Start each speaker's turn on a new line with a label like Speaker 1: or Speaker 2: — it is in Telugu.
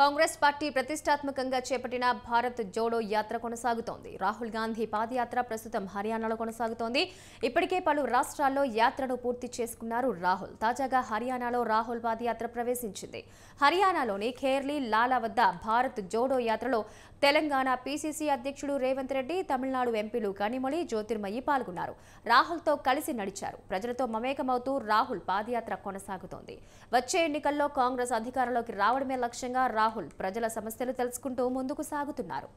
Speaker 1: కాంగ్రెస్ పార్టీ ప్రతిష్టాత్మకంగా చేపట్టిన భారత్ జోడో యాత్ర కొనసాగుతోంది రాహుల్ గాంధీ పాదయాత్ర ప్రస్తుతం హర్యానాలో కొనసాగుతోంది ఇప్పటికే పలు రాష్ట్రాల్లో యాత్రను పూర్తి చేసుకున్నారు రాహుల్ తాజాగా హర్యానాలో రాహుల్ పాదయాత్ర ప్రవేశించింది హర్యానాలోని ఖేర్లీ లాలా వద్ద భారత్ జోడో యాత్రలో తెలంగాణ పీసీసీ అధ్యక్షుడు రేవంత్ రెడ్డి తమిళనాడు ఎంపీలు కనిమొళి జ్యోతిర్మయి పాల్గొన్నారు రాహుల్తో కలిసి నడిచారు ప్రజలతో మమేకమవుతూ రాహుల్ పాదయాత్ర కొనసాగుతోంది వచ్చే ఎన్నికల్లో కాంగ్రెస్ అధికారంలోకి రావడమే లక్ష్యంగా రాహుల్ ప్రజల సమస్యలు తెలుసుకుంటూ ముందుకు సాగుతున్నారు